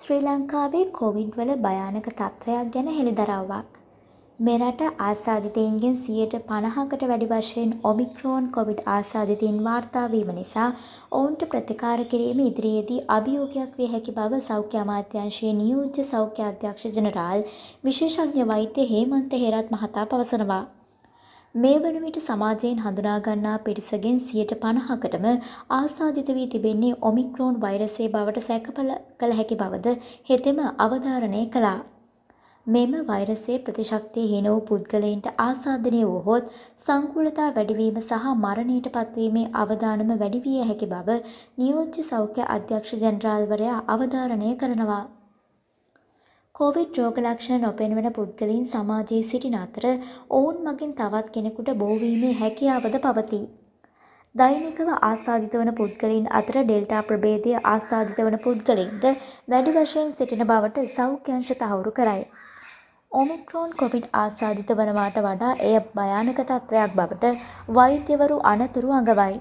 ශ්‍රී ලංකාවේ කොවිඩ් වල භයානක තත්ත්වයක් ගැන හෙළිදරව්වක්. මෙරට ආසාධිතයින්ගෙන් සියයට පණහකට වැඩි වශයෙන් ඔමික්‍රෝන් කොවිඩ් ආසාධිතයින් වාර්තාවීම නිසා ඔවුන්ට ප්‍රතිකාර කිරීම ඉදිරියේදී අභියෝගයක් විය හැකි බව සෞඛ්‍ය අමාත්‍යංශයේ නියෝජ්‍ය සෞඛ්‍ය අධ්‍යක්ෂ ජනරාල් විශේෂඥ වෛද්‍ය හේමන්ත හේරත් මහතා පවසනවා. මේ වන විට සමාජයෙන් හඳුනාගන්නා පිරිසගෙන් සියයට පණහකටම ආසාධිත වී තිබෙන්නේ ඔමික්‍රෝන් වෛරසේ බවට සැකපල කළ හැකි බවද හෙතෙම අවධාරණය කළා. මෙම වෛරසේ ප්‍රතිශක්තිය හින වූ පුද්ගලයින්ට ආසාධනය වූහොත් සංකූලතා වැඩිවීම සහ මරණයට පත්වීමේ අවධානම වැඩිවිය හැකි බව නියෝජ්‍ය සෞඛ්‍ය අධ්‍යක්ෂ ජනරාල්වරයා අවධාරණය කරනවා. කොවිඩ් රෝග ලක්ෂණ නොපෙන්වන පුද්ගලයින් සමාජයේ සිටින අතර ඔවුන් මගින් තවත් කෙනෙකුට බෝවීමේ හැකියාවද පවතී. දෛනිකව ආස්ථාධිත වන පුද්ගලින් අතර ඩෙල්ටා ප්‍රබේදය ආස්ථාධිත වන පුද්ගලින්ද වැඩි වශයෙන් සිටින බවට සෞඛ්‍යංශ තහවුරු කරයි. ඔමික්‍රෝන් කොවිඩ් ආසාධිත වනවාට වඩා එය භයානක තත්ත්වයක් බවට වෛද්‍යවරු අනතුරු අඟවයි.